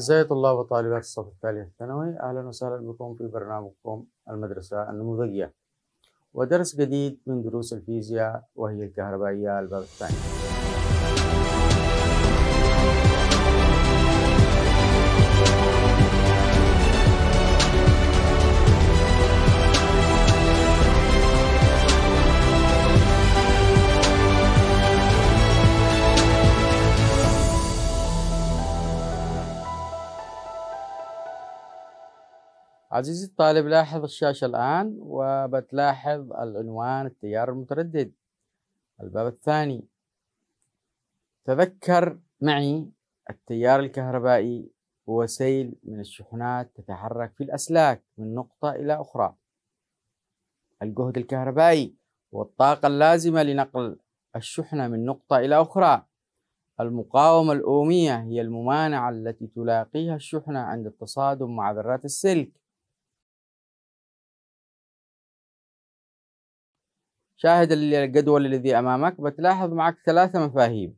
أعزائي طلاب وطالبات الصف الثالث الثانوي أهلا وسهلا بكم في برنامجكم المدرسة النموذجية ودرس جديد من دروس الفيزياء وهي الكهربائية الباب الثاني عزيزي الطالب لاحظ الشاشة الآن وبتلاحظ العنوان التيار المتردد الباب الثاني تذكر معي التيار الكهربائي هو سيل من الشحنات تتحرك في الأسلاك من نقطة إلى أخرى الجهد الكهربائي هو الطاقة اللازمة لنقل الشحنة من نقطة إلى أخرى المقاومة الأومية هي الممانعة التي تلاقيها الشحنة عند التصادم مع ذرات السلك شاهد الجدول الذي أمامك بتلاحظ معك ثلاثة مفاهيم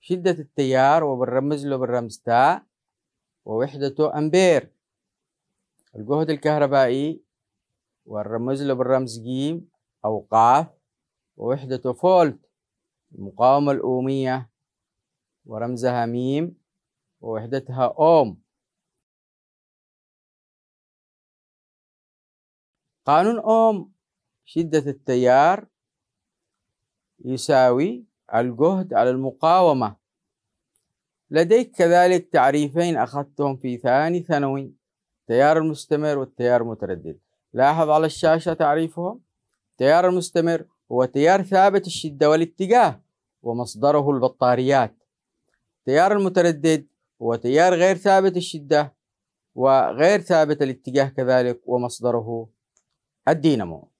شدة التيار وبنرمز له بالرمز تاء ووحدته أمبير الجهد الكهربائي ونرمز له بالرمز جيم أو قاف ووحدته فولت المقاومة الأومية ورمزها ميم ووحدتها أوم قانون أوم شدة التيار يساوي الجهد على المقاومة لديك كذلك تعريفين أخذتهم في ثاني ثانوي التيار المستمر والتيار المتردد لاحظ على الشاشة تعريفهم التيار المستمر هو تيار ثابت الشدة والاتجاه ومصدره البطاريات التيار المتردد هو تيار غير ثابت الشدة وغير ثابت الاتجاه كذلك ومصدره الدينامو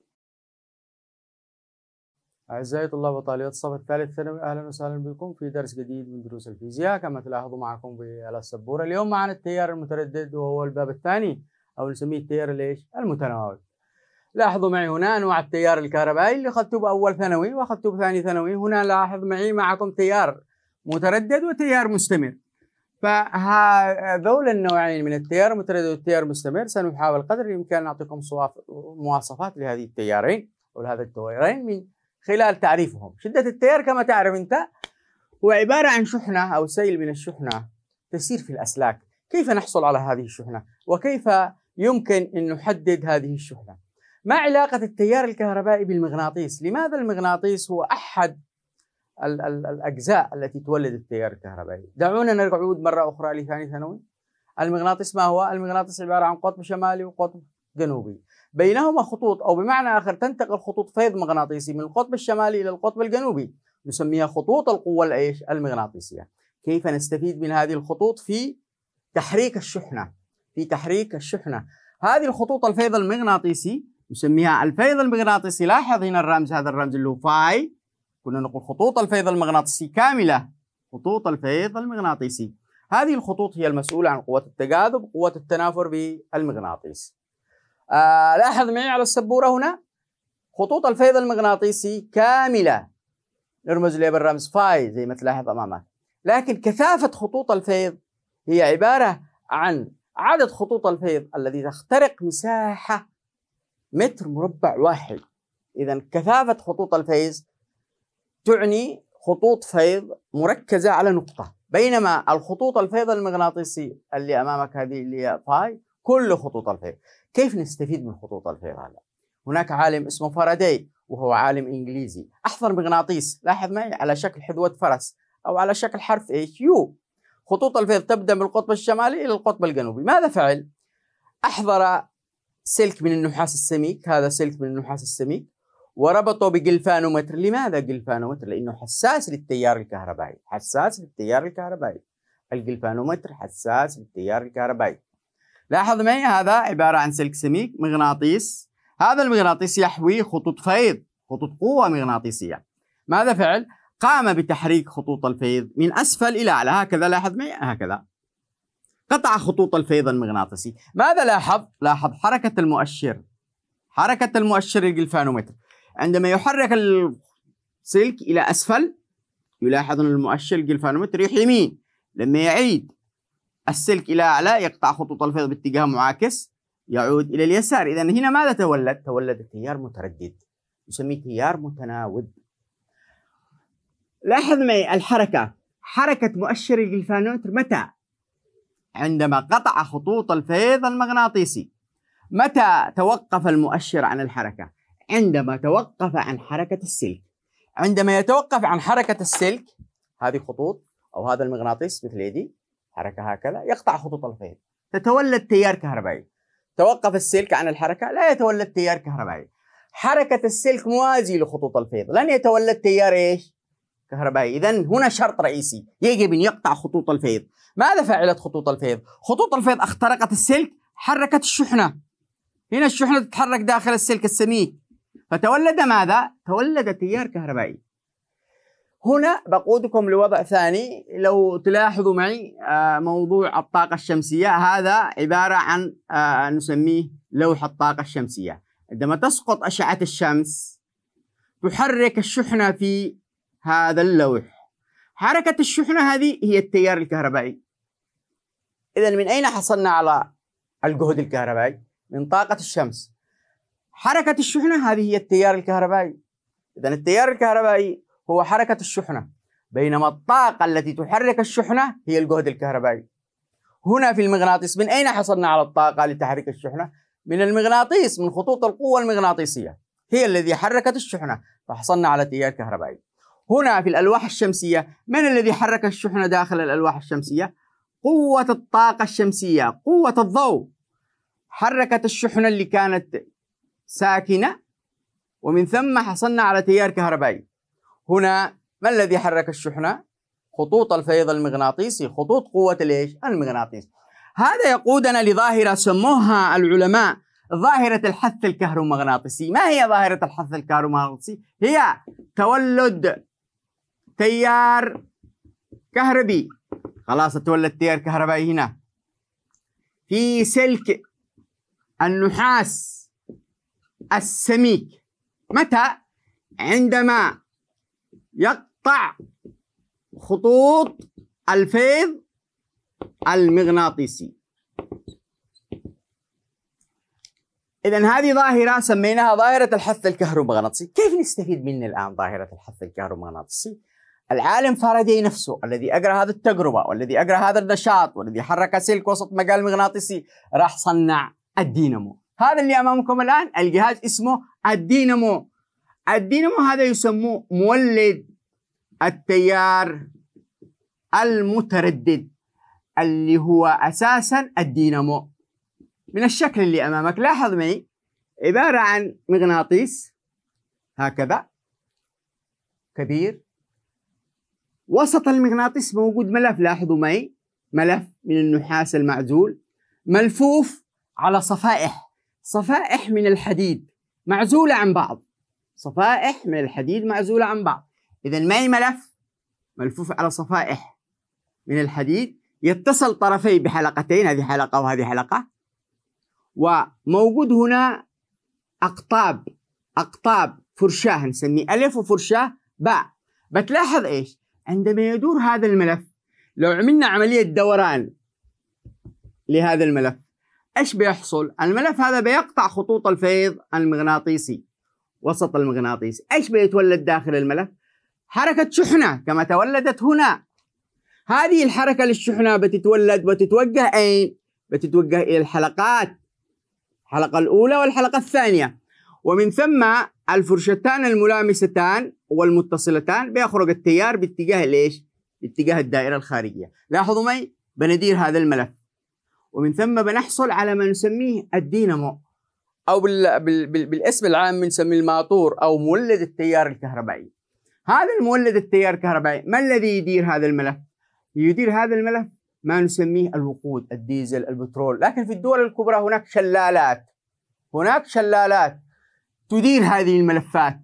أعزائي طلاب وطالبات الصف الثالث ثانوي أهلا وسهلا بكم في درس جديد من دروس الفيزياء كما تلاحظوا معكم في السبورة اليوم معنا التيار المتردد وهو الباب الثاني أو نسميه التيار ليش المتناوب لاحظوا معي هنا أنواع التيار الكهربائي اللي أخذته بأول ثانوي وأخذته بثاني ثانوي هنا لاحظ معي معكم تيار متردد وتيار مستمر فهذول النوعين من التيار المتردد والتيار المستمر سنحاول قدر الإمكان نعطيكم مواصفات لهذه التيارين ولهذا التيارين من خلال تعريفهم شدة التيار كما تعرف أنت هو عبارة عن شحنة أو سيل من الشحنة تسير في الأسلاك كيف نحصل على هذه الشحنة وكيف يمكن أن نحدد هذه الشحنة ما علاقة التيار الكهربائي بالمغناطيس لماذا المغناطيس هو أحد الـ الـ الأجزاء التي تولد التيار الكهربائي دعونا نعود مرة أخرى لثاني ثانوي المغناطيس ما هو؟ المغناطيس عبارة عن قطب شمالي وقطب جنوبي بينهما خطوط أو بمعنى آخر تنتقل خطوط فيض مغناطيسي من القطب الشمالي إلى القطب الجنوبي نسميها خطوط القوة الإيش المغناطيسية كيف نستفيد من هذه الخطوط في تحريك الشحنة في تحريك الشحنة هذه الخطوط الفيض المغناطيسي نسميها الفيض المغناطيسي لاحظ هنا الرمز هذا الرمز اللي هو فاي كنا نقول خطوط الفيض المغناطيسي كاملة خطوط الفيض المغناطيسي هذه الخطوط هي المسؤولة عن قوة التجاذب وقوة التنافر بالمغناطيس آه، لاحظ معي على السبورة هنا خطوط الفيض المغناطيسي كاملة نرمز لها بالرمز فاي زي ما تلاحظ أمامك لكن كثافة خطوط الفيض هي عبارة عن عدد خطوط الفيض الذي تخترق مساحة متر مربع واحد إذا كثافة خطوط الفيض تعني خطوط فيض مركزة على نقطة بينما الخطوط الفيض المغناطيسي اللي أمامك هذه اللي هي فاي كل خطوط الفيض كيف نستفيد من خطوط الفيض هذا هناك عالم اسمه فاراداي وهو عالم انجليزي احضر مغناطيس لاحظ معي على شكل حذوه فرس او على شكل حرف ايش يو خطوط الفيض تبدا من القطب الشمالي الى القطب الجنوبي ماذا فعل احضر سلك من النحاس السميك هذا سلك من النحاس السميك وربطه بجلفانومتر لماذا جلفانومتر لانه حساس للتيار الكهربائي حساس للتيار الكهربائي الجلفانومتر حساس للتيار الكهربائي لاحظ معي هذا عبارة عن سلك سميك مغناطيس هذا المغناطيس يحوي خطوط فيض خطوط قوة مغناطيسية ماذا فعل؟ قام بتحريك خطوط الفيض من أسفل إلى أعلى هكذا لاحظ معي هكذا قطع خطوط الفيض المغناطيسي ماذا لاحظ؟ لاحظ حركة المؤشر حركة المؤشر الجلفانومتر عندما يحرك السلك إلى أسفل يلاحظ أن المؤشر الجلفانومتر يحيي يمين لما يعيد السلك إلى أعلى يقطع خطوط الفيض باتجاه معاكس يعود إلى اليسار إذا هنا ماذا تولد؟ تولد تيار متردد نسميه تيار متناوب لاحظ معي الحركة حركة مؤشر الجلفانومتر متى؟ عندما قطع خطوط الفيض المغناطيسي متى توقف المؤشر عن الحركة؟ عندما توقف عن حركة السلك عندما يتوقف عن حركة السلك هذه خطوط أو هذا المغناطيس مثل يدي حركة هكذا يقطع خطوط الفيل تتولد تيار كهربائي توقف السلك عن الحركة لا يتولد تيار كهربائي حركة السلك موازي لخطوط الفيض لن يتولد تيار إيش؟ كهربائي إذا هنا شرط رئيسي يجب أن يقطع خطوط الفيض ماذا فعلت خطوط الفيض؟ خطوط الفيض اخترقت السلك حركت الشحنة هنا الشحنة تتحرك داخل السلك السميك فتولد ماذا؟ تولد تيار كهربائي هنا بقودكم لوضع ثاني لو تلاحظوا معي آه، موضوع الطاقة الشمسية هذا عبارة عن آه، نسميه لوح الطاقة الشمسية عندما تسقط أشعة الشمس تحرك الشحنة في هذا اللوح حركة الشحنة هذه هي التيار الكهربائي إذا من أين حصلنا على الجهد الكهربائي؟ من طاقة الشمس حركة الشحنة هذه هي التيار الكهربائي إذا التيار الكهربائي هو حركة الشحنة بينما الطاقة التي تحرك الشحنة هي الجهد الكهربائي هنا في المغناطيس من أين حصلنا على الطاقة لتحريك الشحنة؟ من المغناطيس من خطوط القوة المغناطيسية هي الذي حركت الشحنة فحصلنا على تيار كهربائي هنا في الألواح الشمسية من الذي حرك الشحنة داخل الألواح الشمسية؟ قوة الطاقة الشمسية قوة الضوء حركت الشحنة اللي كانت ساكنة ومن ثم حصلنا على تيار كهربائي هنا ما الذي حرك الشحنة؟ خطوط الفيض المغناطيسي خطوط قوة الإيش؟ المغناطيس هذا يقودنا لظاهرة سموها العلماء ظاهرة الحث الكهرومغناطيسي ما هي ظاهرة الحث الكهرومغناطيسي؟ هي تولد تيار كهربي خلاص تولد تيار كهربائي هنا في سلك النحاس السميك متى؟ عندما يقطع خطوط الفيض المغناطيسي إذا هذه ظاهرة سميناها ظاهرة الحث الكهرومغناطيسي كيف نستفيد منها الآن ظاهرة الحث الكهرومغناطيسي؟ العالم فارادي نفسه الذي أجرى هذه التجربة والذي أجرى هذا النشاط والذي حرك سلك وسط مجال مغناطيسي راح صنع الدينامو هذا اللي أمامكم الآن الجهاز اسمه الدينامو الدينامو هذا يسموه مولد التيار المتردد اللي هو أساسا الدينامو من الشكل اللي أمامك لاحظ معي عبارة عن مغناطيس هكذا كبير وسط المغناطيس موجود ملف لاحظوا معي ملف من النحاس المعزول ملفوف على صفائح صفائح من الحديد معزولة عن بعض صفائح من الحديد معزولة عن بعض إذا ما هي ملف ملفوف على صفائح من الحديد يتصل طرفي بحلقتين هذه حلقة وهذه حلقة وموجود هنا أقطاب أقطاب فرشاة نسميه ألف وفرشاة باء بتلاحظ إيش عندما يدور هذا الملف لو عملنا عملية دوران لهذا الملف إيش بيحصل الملف هذا بيقطع خطوط الفيض المغناطيسي وسط المغناطيس ايش بيتولد داخل الملف حركة شحنة كما تولدت هنا هذه الحركة للشحنة بتتولد وتتوجه أين؟ بتتوجه إلى الحلقات الحلقة الأولى والحلقة الثانية ومن ثم الفرشتان الملامستان والمتصلتان بيخرج التيار باتجاه ليش؟ باتجاه الدائرة الخارجية لاحظوا معي بندير هذا الملف ومن ثم بنحصل على ما نسميه الدينامو او بالاسم العام بنسميه الماطور او مولد التيار الكهربائي هذا المولد التيار الكهربائي ما الذي يدير هذا الملف يدير هذا الملف ما نسميه الوقود الديزل البترول لكن في الدول الكبرى هناك شلالات هناك شلالات تدير هذه الملفات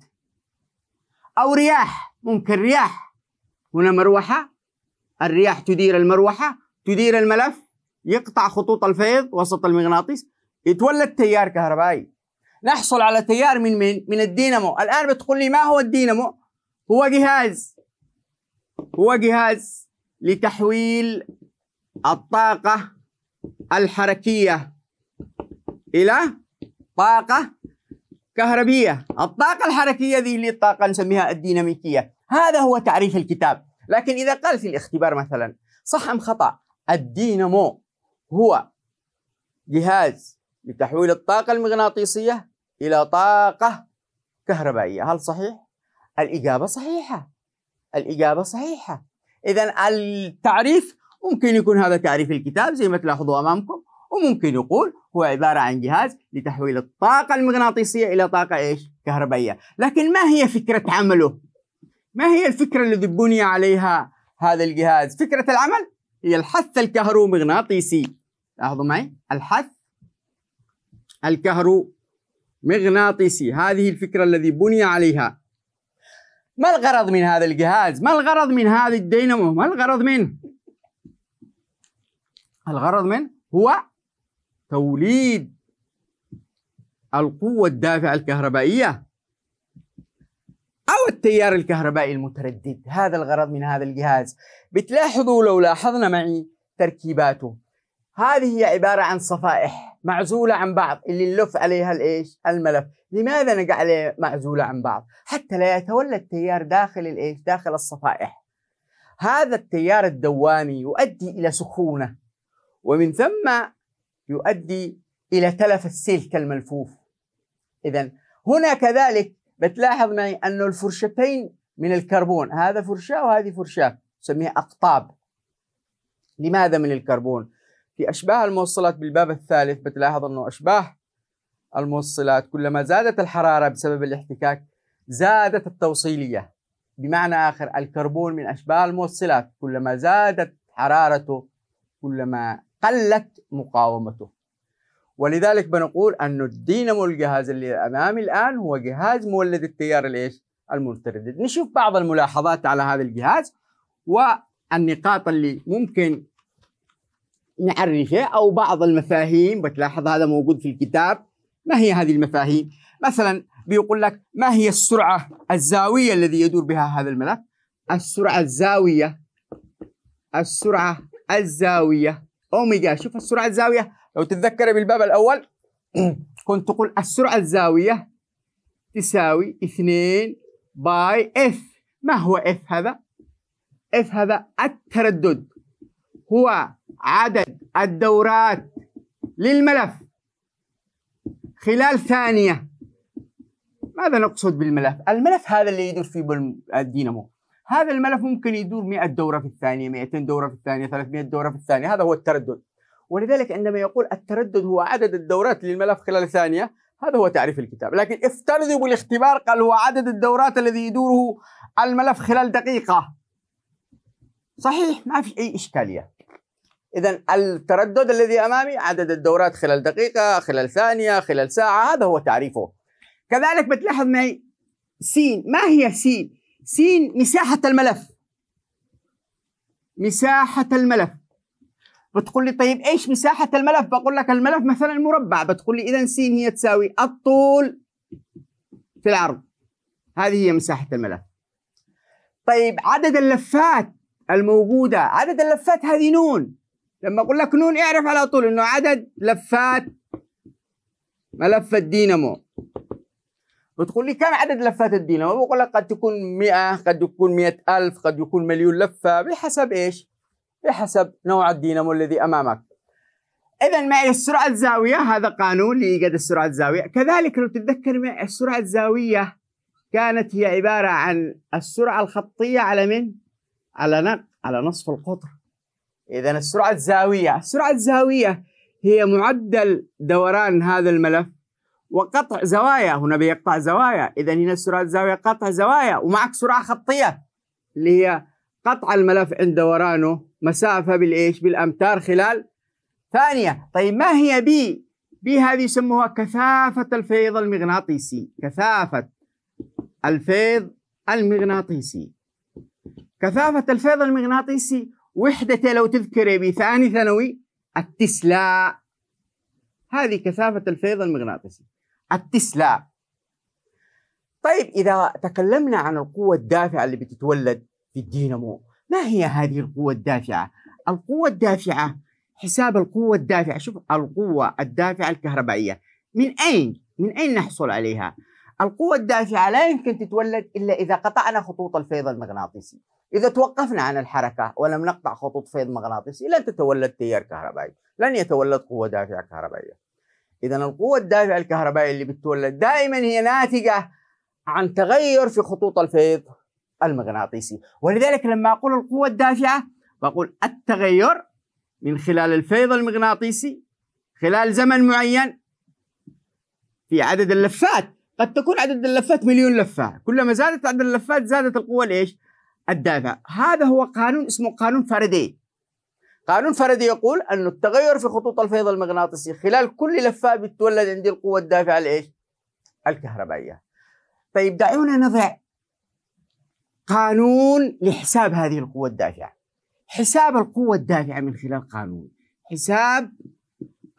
او رياح ممكن رياح هنا مروحه الرياح تدير المروحه تدير الملف يقطع خطوط الفيض وسط المغناطيس يتولد تيار كهربائي نحصل على تيار من من من الدينامو الآن بتقول لي ما هو الدينامو هو جهاز هو جهاز لتحويل الطاقة الحركية إلى طاقة كهربية الطاقة الحركية ذي اللي الطاقة نسميها الديناميكية هذا هو تعريف الكتاب لكن إذا قال في الاختبار مثلا صح أم خطأ الدينامو هو جهاز لتحويل الطاقة المغناطيسية إلى طاقة كهربائية هل صحيح؟ الإجابة صحيحة الإجابة صحيحة إذا التعريف ممكن يكون هذا تعريف الكتاب زي ما تلاحظوا أمامكم وممكن يقول هو عبارة عن جهاز لتحويل الطاقة المغناطيسية إلى طاقة إيش؟ كهربائية لكن ما هي فكرة عمله؟ ما هي الفكرة التي بني عليها هذا الجهاز؟ فكرة العمل هي الحث الكهرومغناطيسي لاحظوا معي الحث الكهرومغناطيسي هذه الفكرة الذي بني عليها ما الغرض من هذا الجهاز؟ ما الغرض من هذا الدينامو؟ ما الغرض منه؟ الغرض منه هو توليد القوة الدافعة الكهربائية أو التيار الكهربائي المتردد هذا الغرض من هذا الجهاز بتلاحظوا لو لاحظنا معي تركيباته هذه هي عبارة عن صفائح معزولة عن بعض اللي نلف عليها الايش الملف لماذا نقع عليه معزولة عن بعض حتى لا يتولى التيار داخل الايش داخل الصفائح هذا التيار الدوامي يؤدي إلى سخونة ومن ثم يؤدي إلى تلف السلك الملفوف إذا هنا كذلك بتلاحظ معي أن الفرشتين من الكربون هذا فرشاة وهذه فرشاة نسميها أقطاب لماذا من الكربون؟ في أشباه الموصلات بالباب الثالث بتلاحظ أنه أشباه الموصلات كلما زادت الحرارة بسبب الاحتكاك زادت التوصيلية بمعنى آخر الكربون من أشباه الموصلات كلما زادت حرارته كلما قلت مقاومته ولذلك بنقول أن الدينامو الجهاز اللي أمامي الآن هو جهاز مولد التيار الإيش؟ المتردد نشوف بعض الملاحظات على هذا الجهاز والنقاط اللي ممكن نعرفه أو بعض المفاهيم بتلاحظ هذا موجود في الكتاب ما هي هذه المفاهيم مثلا بيقول لك ما هي السرعة الزاوية الذي يدور بها هذا الملف؟ السرعة الزاوية السرعة الزاوية أوميجا شوف السرعة الزاوية لو تتذكر بالباب الأول كنت تقول السرعة الزاوية تساوي 2 باي اف ما هو اف هذا؟ اف هذا التردد هو عدد الدورات للملف خلال ثانية ماذا نقصد بالملف؟ الملف هذا اللي يدور فيه الدينامو هذا الملف ممكن يدور 100 دورة في الثانية 200 دورة في الثانية 300 دورة في الثانية هذا هو التردد ولذلك عندما يقول التردد هو عدد الدورات للملف خلال ثانية هذا هو تعريف الكتاب لكن افترضوا بالاختبار قال هو عدد الدورات الذي يدوره الملف خلال دقيقة صحيح ما في أي إشكالية إذا التردد الذي أمامي عدد الدورات خلال دقيقة خلال ثانية خلال ساعة هذا هو تعريفه كذلك بتلاحظ معي سين ما هي سين؟ سين مساحة الملف مساحة الملف بتقول لي طيب ايش مساحة الملف؟ بقول لك الملف مثلا مربع بتقول لي اذا سين هي تساوي الطول في العرض هذه هي مساحة الملف. طيب عدد اللفات الموجودة عدد اللفات هذه نون لما اقول لك نون اعرف على طول انه عدد لفات ملف الدينامو بتقول لي كم عدد لفات الدينامو بقول لك قد تكون 100 قد تكون 100000 قد يكون مليون لفة بحسب إيش بحسب نوع الدينامو الذي أمامك إذا معي السرعة الزاوية هذا قانون لإيجاد السرعة الزاوية كذلك لو تتذكر معي السرعة الزاوية كانت هي عبارة عن السرعة الخطية على من؟ على نق على نصف القطر إذا السرعة الزاوية السرعة الزاوية هي معدل دوران هذا الملف وقطع زوايا هنا بيقطع زوايا إذا هنا السرعة الزاوية قطع زوايا ومعك سرعة خطية اللي هي قطع الملف عند دورانه مسافة بالإيش بالأمتار خلال ثانية طيب ما هي بي بي هذه يسموها كثافة الفيض المغناطيسي كثافة الفيض المغناطيسي كثافة الفيض المغناطيسي وحده لو تذكري بثاني ثانوي التسلا هذه كثافة الفيض المغناطيسي التسلا طيب إذا تكلمنا عن القوة الدافعة اللي بتتولد في الدينامو ما هي هذه القوة الدافعة؟ القوة الدافعة حساب القوة الدافعة شوف القوة الدافعة الكهربائية من أين؟ من أين نحصل عليها؟ القوة الدافعة لا يمكن تتولد إلا إذا قطعنا خطوط الفيض المغناطيسي إذا توقفنا عن الحركة ولم نقطع خطوط فيض مغناطيسي لن تتولد تيار كهربائي لن يتولد قوة دافعة كهربائية إذا القوة الدافعة الكهربائية اللي بتتولد دائما هي ناتجة عن تغير في خطوط الفيض المغناطيسي ولذلك لما أقول القوة الدافعة بقول التغير من خلال الفيض المغناطيسي خلال زمن معين في عدد اللفات قد تكون عدد اللفات مليون لفة كلما زادت عدد اللفات زادت القوة الإيش؟ الدافع هذا هو قانون اسمه قانون فاردي قانون فاردي يقول أن التغير في خطوط الفيض المغناطيسي خلال كل لفة بتولد عندي القوة الدافعة الإيش؟ الكهربائية طيب دعونا نضع قانون لحساب هذه القوة الدافعة حساب القوة الدافعة من خلال قانون حساب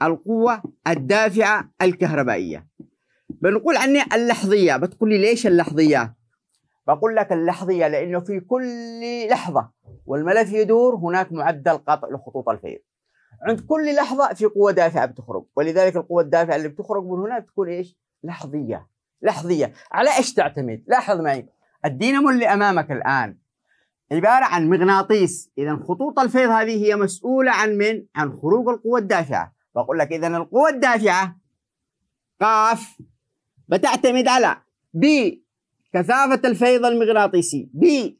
القوة الدافعة الكهربائية بنقول عنها اللحظية بتقول لي ليش اللحظية بقول لك اللحظيه لانه في كل لحظه والملف يدور هناك معدل قطع لخطوط الفيض عند كل لحظه في قوه دافعه بتخرج ولذلك القوه الدافعه اللي بتخرج من هنا بتكون ايش لحظيه لحظيه على ايش تعتمد لاحظ معي الدينامو اللي امامك الان عباره عن مغناطيس اذا خطوط الفيض هذه هي مسؤوله عن من عن خروج القوه الدافعه بقول لك اذا القوه الدافعه قاف بتعتمد على بي كثافة الفيض المغناطيسي بي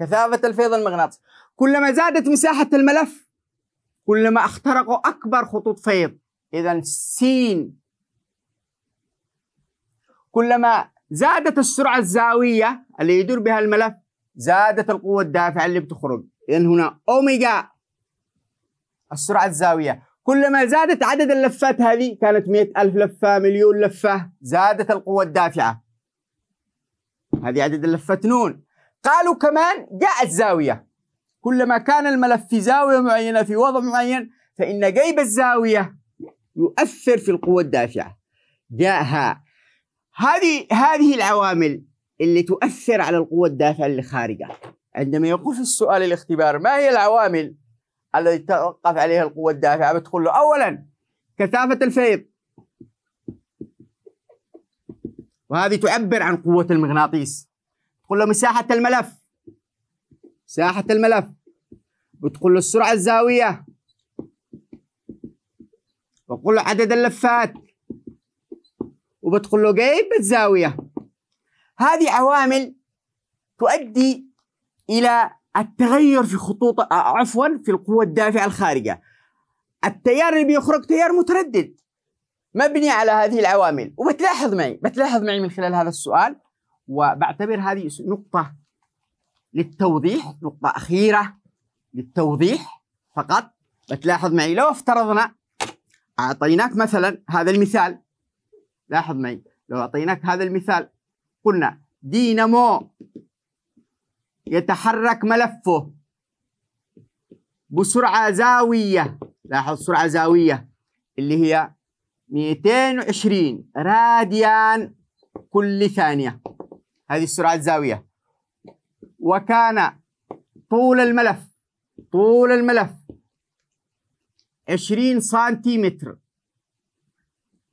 كثافة الفيض المغناطيسي كلما زادت مساحة الملف كلما اخترقوا أكبر خطوط فيض إذا س كلما زادت السرعة الزاوية اللي يدور بها الملف زادت القوة الدافعة اللي بتخرج إذا هنا أوميجا السرعة الزاوية كلما زادت عدد اللفات هذه كانت مئة ألف لفة مليون لفة زادت القوة الدافعة هذه عدد اللفة نون قالوا كمان جاءت زاوية كلما كان الملف في زاوية معينة في وضع معين فإن جيب الزاوية يؤثر في القوة الدافعة جاءها هذه هذه العوامل اللي تؤثر على القوة الدافعة خارجة عندما يقول في السؤال الاختبار ما هي العوامل التي تتوقف عليها القوة الدافعة بتقول له أولا كثافة الفيض وهذه تعبر عن قوة المغناطيس تقول له مساحة الملف مساحة الملف وتقول له السرعة الزاوية وتقول له عدد اللفات وبتقول له قيب الزاوية هذه عوامل تؤدي إلى التغير في خطوط آه، عفوا في القوة الدافعة الخارجة التيار اللي بيخرج تيار متردد مبني على هذه العوامل وبتلاحظ معي بتلاحظ معي من خلال هذا السؤال وبعتبر هذه نقطة للتوضيح نقطة أخيرة للتوضيح فقط بتلاحظ معي لو افترضنا أعطيناك مثلا هذا المثال لاحظ معي لو أعطيناك هذا المثال قلنا دينامو يتحرك ملفه بسرعة زاوية لاحظ سرعة زاوية اللي هي 220 راديان كل ثانية هذه السرعة الزاوية وكان طول الملف طول الملف 20 سنتيمتر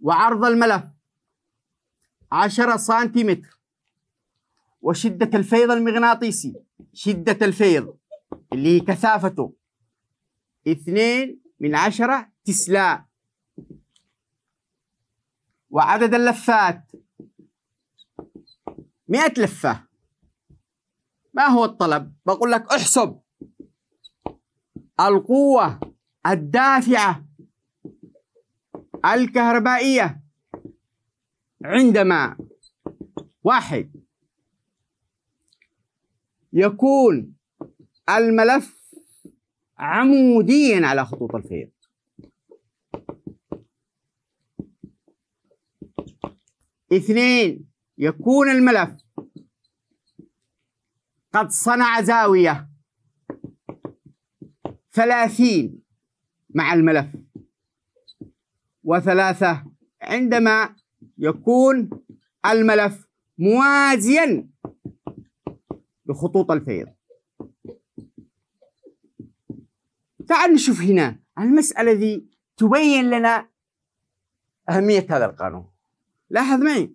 وعرض الملف 10 سنتيمتر وشدة الفيض المغناطيسي شدة الفيض اللي هي كثافته 2 من 10 تسلا وعدد اللفات مئة لفة ما هو الطلب؟ بقول لك احسب القوة الدافعة الكهربائية عندما واحد يكون الملف عموديا على خطوط الفيض اثنين يكون الملف قد صنع زاوية ثلاثين مع الملف وثلاثة عندما يكون الملف موازيا لخطوط الفيض تعال نشوف هنا المسألة ذي تبين لنا أهمية هذا القانون لاحظ معي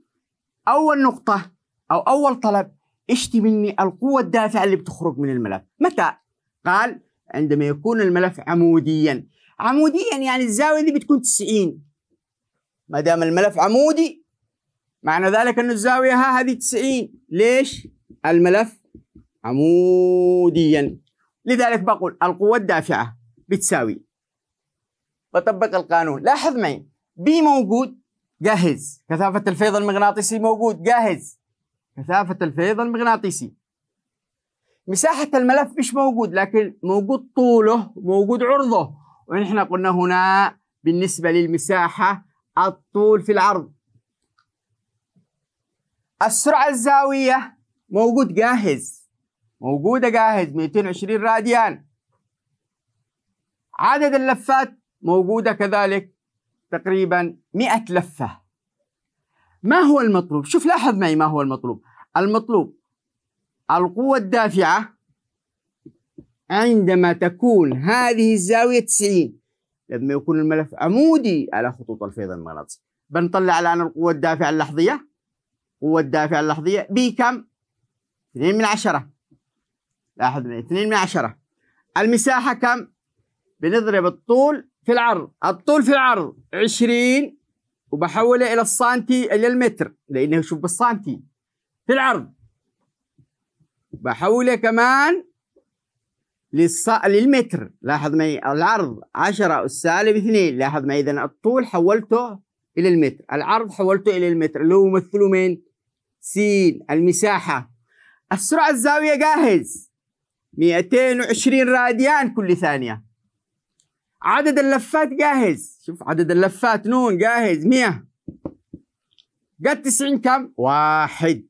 أول نقطة أو أول طلب اشتي مني القوة الدافعة اللي بتخرج من الملف متى؟ قال عندما يكون الملف عموديا عموديا يعني الزاوية دي بتكون 90 ما دام الملف عمودي معنى ذلك أن الزاوية ها هذه 90 ليش؟ الملف عموديا لذلك بقول القوة الدافعة بتساوي بطبق القانون لاحظ معي بي موجود جهز كثافة الفيض المغناطيسي موجود جهز كثافة الفيض المغناطيسي مساحة الملف مش موجود لكن موجود طوله موجود عرضه ونحن قلنا هنا بالنسبة للمساحة الطول في العرض السرعة الزاوية موجود جاهز موجودة جاهز 220 راديان عدد اللفات موجودة كذلك تقريبا 100 لفة ما هو المطلوب؟ شوف لاحظ معي ما هو المطلوب المطلوب القوة الدافعة عندما تكون هذه الزاوية 90 لما يكون الملف عمودي على خطوط الفيض المغناطيسي بنطلع الآن القوة الدافعة اللحظية قوة الدافعة اللحظية بي كم؟ 2 من عشرة لاحظ معي 2 من عشرة المساحة كم؟ بنضرب الطول في العرض الطول في العرض 20 وبحوله الى السنتي الى المتر لانه شوف بالسنتي في العرض بحوله كمان للص... للمتر لاحظ معي العرض 10 والسالب 2 لاحظ معي اذا الطول حولته الى المتر العرض حولته الى المتر اللي هو يمثله من س المساحه السرعه الزاويه جاهز 220 راديان كل ثانيه عدد اللفات جاهز شوف عدد اللفات نون جاهز 100 قد 90 كم؟ واحد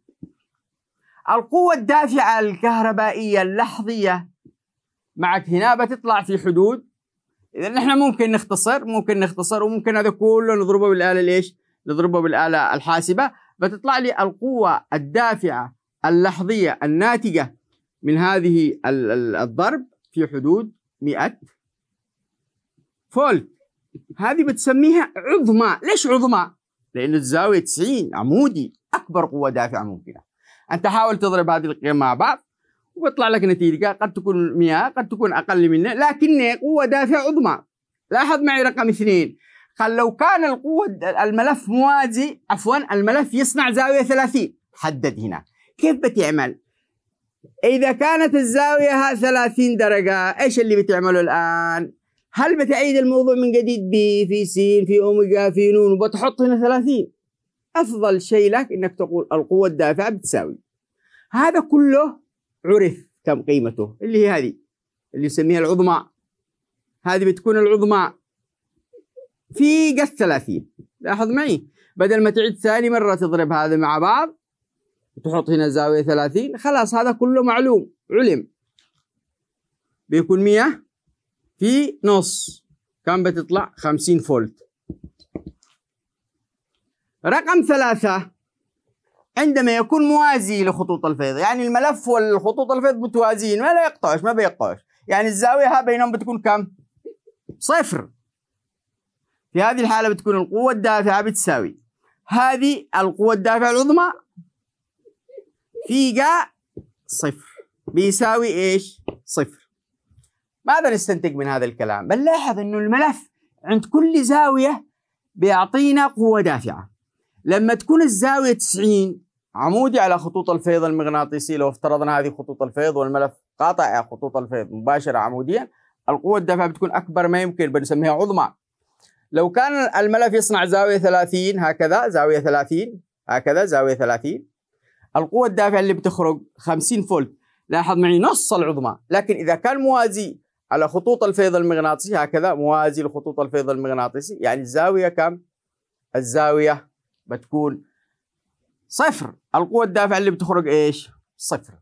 القوة الدافعة الكهربائية اللحظية معك هنا بتطلع في حدود إذا نحن ممكن نختصر ممكن نختصر وممكن هذا كله نضربه بالآلة ليش؟ نضربه بالآلة الحاسبة بتطلع لي القوة الدافعة اللحظية الناتجة من هذه الضرب في حدود 100 فولت هذه بتسميها عظمى ليش عظمى لأن الزاوية 90 عمودي أكبر قوة دافعة ممكنة أنت حاول تضرب هذه القيم مع بعض وبيطلع لك نتيجة قد تكون 100 قد تكون أقل منها لكن قوة دافعة عظمى لاحظ معي رقم اثنين قال لو كان القوة الملف موازي عفوا الملف يصنع زاوية 30 حدد هنا كيف بتعمل؟ إذا كانت الزاوية 30 درجة إيش اللي بتعمله الآن؟ هل بتعيد الموضوع من جديد ب في س في اوميجا في نون وبتحط هنا 30 افضل شيء لك انك تقول القوه الدافعه بتساوي هذا كله عرف كم قيمته اللي هي هذه اللي يسميها العظمى هذه بتكون العظمى في قس 30 لاحظ معي بدل ما تعيد ثاني مره تضرب هذا مع بعض وتحط هنا زاويه 30 خلاص هذا كله معلوم علم بيكون 100 في نص كم بتطلع 50 فولت رقم ثلاثة عندما يكون موازي لخطوط الفيض يعني الملف والخطوط الفيض متوازيين ما لا يقطعش ما بيقطعش يعني الزاوية بينهم بتكون كم صفر في هذه الحالة بتكون القوة الدافعة بتساوي هذه القوة الدافعة العظمى في جا صفر بيساوي ايش؟ صفر ماذا نستنتج من هذا الكلام؟ بنلاحظ أنه الملف عند كل زاوية بيعطينا قوة دافعة لما تكون الزاوية 90 عمودي على خطوط الفيض المغناطيسية لو افترضنا هذه خطوط الفيض والملف قاطع خطوط الفيض مباشرة عموديا القوة الدافعة بتكون أكبر ما يمكن بنسميها عظمى لو كان الملف يصنع زاوية 30 هكذا زاوية 30 هكذا زاوية 30 القوة الدافعة اللي بتخرج 50 فولت لاحظ معي نص العظمى لكن إذا كان موازي على خطوط الفيض المغناطيسي هكذا موازي لخطوط الفيض المغناطيسي يعني الزاوية كم؟ الزاوية بتكون صفر القوة الدافعة اللي بتخرج ايش؟ صفر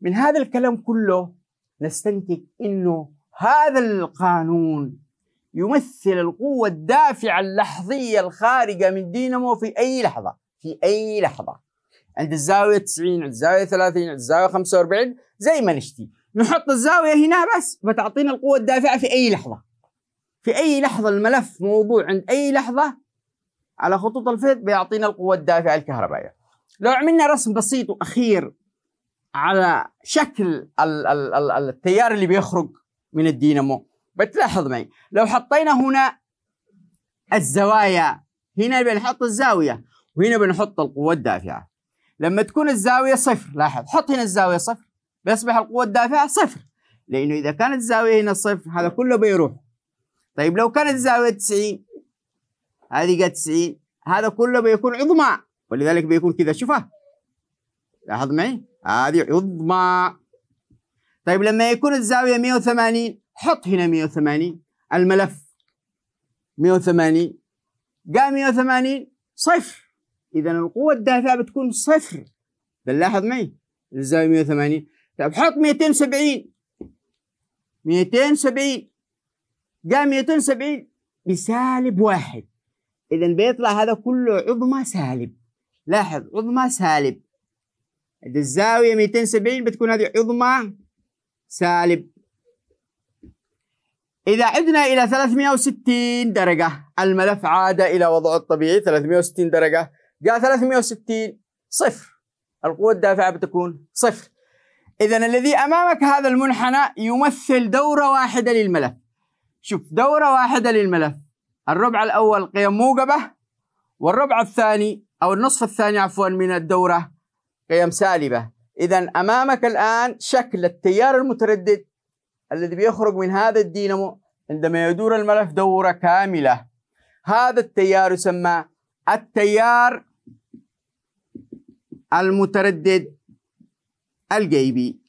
من هذا الكلام كله نستنتج انه هذا القانون يمثل القوة الدافعة اللحظية الخارجة من دينامو في أي لحظة في أي لحظة عند الزاوية 90 عند الزاوية 30 عند الزاوية 45 زي ما نشتي نحط الزاويه هنا بس بتعطينا القوه الدافعه في اي لحظه في اي لحظه الملف موضوع عند اي لحظه على خطوط الفيض بيعطينا القوه الدافعه الكهربائيه لو عملنا رسم بسيط واخير على شكل ال ال ال التيار اللي بيخرج من الدينامو بتلاحظ معي لو حطينا هنا الزوايا هنا بنحط الزاويه وهنا بنحط القوه الدافعه لما تكون الزاويه صفر لاحظ حط هنا الزاويه صفر بيصبح القوة الدافعة صفر لأنه إذا كانت الزاوية هنا صفر هذا كله بيروح طيب لو كانت الزاوية 90 هذه قد 90 هذا كله بيكون عظمى ولذلك بيكون كذا شوفها لاحظ معي هذه عظمى طيب لما يكون الزاوية 180 حط هنا 180 الملف 180 قام 180 صفر إذا القوة الدافعة بتكون صفر بنلاحظ معي الزاوية 180 طب حط 270 270 جاء 270 بسالب واحد اذا بيطلع هذا كله عظمى سالب لاحظ عظمى سالب عند الزاويه 270 بتكون هذه عظمى سالب إذا عدنا إلى 360 درجة الملف عاد إلى وضعه الطبيعي 360 درجة جاء 360 صفر القوة الدافعة بتكون صفر إذا الذي أمامك هذا المنحنى يمثل دورة واحدة للملف شوف دورة واحدة للملف الربع الأول قيم موجبة والربع الثاني أو النصف الثاني عفوا من الدورة قيم سالبة إذا أمامك الآن شكل التيار المتردد الذي بيخرج من هذا الدينامو عندما يدور الملف دورة كاملة هذا التيار يسمى التيار المتردد الجيبي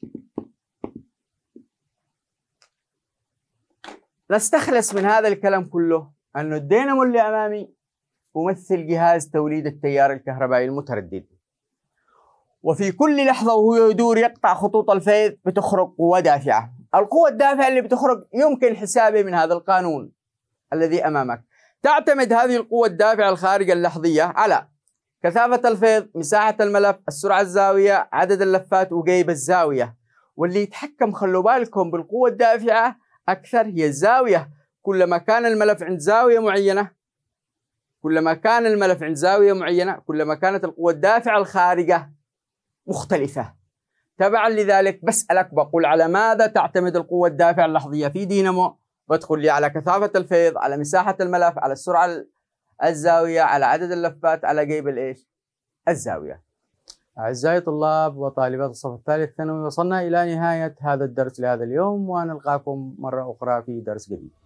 نستخلص من هذا الكلام كله أن الدينامو اللي أمامي يمثل جهاز توليد التيار الكهربائي المتردد وفي كل لحظة وهو يدور يقطع خطوط الفيض بتخرج قوة دافعة القوة الدافعة اللي بتخرج يمكن حسابه من هذا القانون الذي أمامك تعتمد هذه القوة الدافعة الخارجة اللحظية على كثافة الفيض مساحة الملف السرعة الزاوية عدد اللفات وقيب الزاوية واللي يتحكم خلوا بالكم بالقوة الدافعة أكثر هي الزاوية كلما كان الملف عند زاوية معينة كلما كان الملف عند زاوية معينة كلما كانت القوة الدافعة الخارجة مختلفة تبعا لذلك بسألك بقول على ماذا تعتمد القوة الدافعة اللحظية في دينامو بدخل لي على كثافة الفيض على مساحة الملف على السرعة الزاوية على عدد اللفات على جيب الإيش الزاوية أعزائي طلاب وطالبات الصف الثالث ثانوي وصلنا إلى نهاية هذا الدرس لهذا اليوم ونلقاكم مرة أخرى في درس جديد